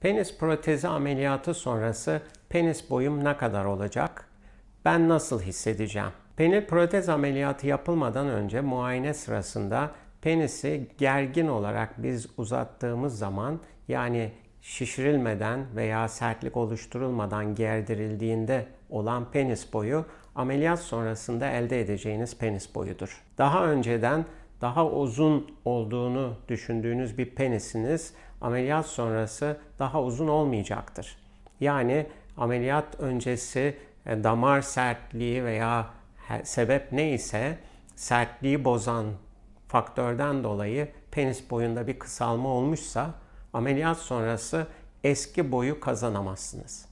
Penis protezi ameliyatı sonrası penis boyum ne kadar olacak? Ben nasıl hissedeceğim? Penis protez ameliyatı yapılmadan önce muayene sırasında penisi gergin olarak biz uzattığımız zaman yani şişirilmeden veya sertlik oluşturulmadan gerdirildiğinde olan penis boyu ameliyat sonrasında elde edeceğiniz penis boyudur. Daha önceden daha uzun olduğunu düşündüğünüz bir penisiniz ameliyat sonrası daha uzun olmayacaktır. Yani ameliyat öncesi e, damar sertliği veya sebep neyse sertliği bozan faktörden dolayı penis boyunda bir kısalma olmuşsa ameliyat sonrası eski boyu kazanamazsınız.